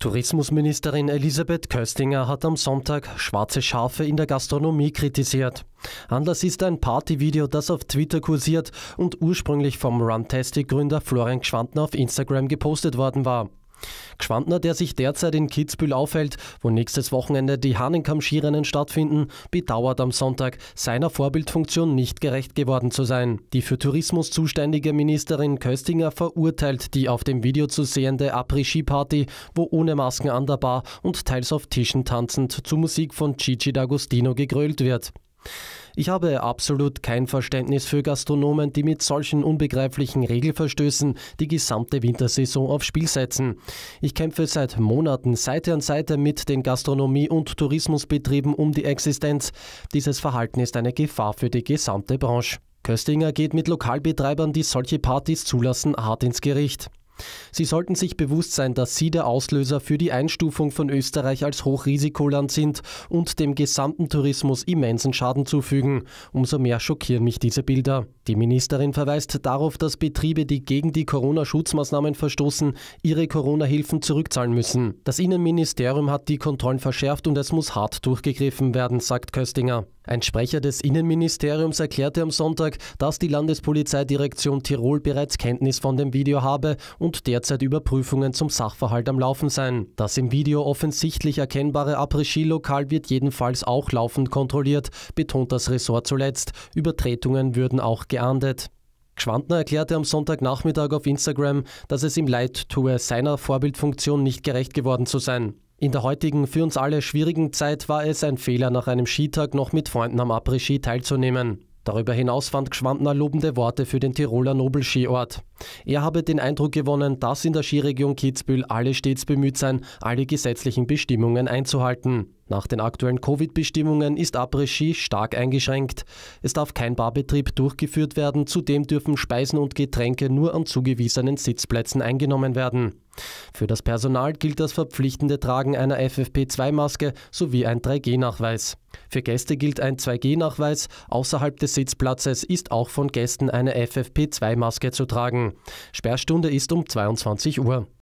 Tourismusministerin Elisabeth Köstinger hat am Sonntag schwarze Schafe in der Gastronomie kritisiert. Anlass ist ein Partyvideo, das auf Twitter kursiert und ursprünglich vom Runtastic-Gründer Florian Schwantner auf Instagram gepostet worden war. Gschwandner, der sich derzeit in Kitzbühel aufhält, wo nächstes Wochenende die Hahnenkamm-Skirennen stattfinden, bedauert am Sonntag, seiner Vorbildfunktion nicht gerecht geworden zu sein. Die für Tourismus zuständige Ministerin Köstinger verurteilt die auf dem Video zu sehende apri ski party wo ohne Masken an der Bar und teils auf Tischen tanzend zu Musik von Gigi D'Agostino gegrölt wird. Ich habe absolut kein Verständnis für Gastronomen, die mit solchen unbegreiflichen Regelverstößen die gesamte Wintersaison aufs Spiel setzen. Ich kämpfe seit Monaten Seite an Seite mit den Gastronomie- und Tourismusbetrieben um die Existenz. Dieses Verhalten ist eine Gefahr für die gesamte Branche. Köstinger geht mit Lokalbetreibern, die solche Partys zulassen, hart ins Gericht. Sie sollten sich bewusst sein, dass Sie der Auslöser für die Einstufung von Österreich als Hochrisikoland sind und dem gesamten Tourismus immensen Schaden zufügen. Umso mehr schockieren mich diese Bilder. Die Ministerin verweist darauf, dass Betriebe, die gegen die Corona-Schutzmaßnahmen verstoßen, ihre Corona-Hilfen zurückzahlen müssen. Das Innenministerium hat die Kontrollen verschärft und es muss hart durchgegriffen werden, sagt Köstinger. Ein Sprecher des Innenministeriums erklärte am Sonntag, dass die Landespolizeidirektion Tirol bereits Kenntnis von dem Video habe und derzeit Überprüfungen zum Sachverhalt am Laufen seien. Das im Video offensichtlich erkennbare Après-Ski-Lokal wird jedenfalls auch laufend kontrolliert, betont das Ressort zuletzt. Übertretungen würden auch geahndet geahndet. Schwandner erklärte am Sonntagnachmittag auf Instagram, dass es ihm leid tue, seiner Vorbildfunktion nicht gerecht geworden zu sein. In der heutigen, für uns alle schwierigen Zeit war es ein Fehler, nach einem Skitag noch mit Freunden am Après-Ski teilzunehmen. Darüber hinaus fand Gschwandner lobende Worte für den Tiroler Nobelskiort. Er habe den Eindruck gewonnen, dass in der Skiregion Kitzbühel alle stets bemüht seien, alle gesetzlichen Bestimmungen einzuhalten. Nach den aktuellen Covid-Bestimmungen ist Après-Ski stark eingeschränkt. Es darf kein Barbetrieb durchgeführt werden, zudem dürfen Speisen und Getränke nur an zugewiesenen Sitzplätzen eingenommen werden. Für das Personal gilt das verpflichtende Tragen einer FFP2-Maske sowie ein 3G-Nachweis. Für Gäste gilt ein 2G-Nachweis. Außerhalb des Sitzplatzes ist auch von Gästen eine FFP2-Maske zu tragen. Sperrstunde ist um 22 Uhr.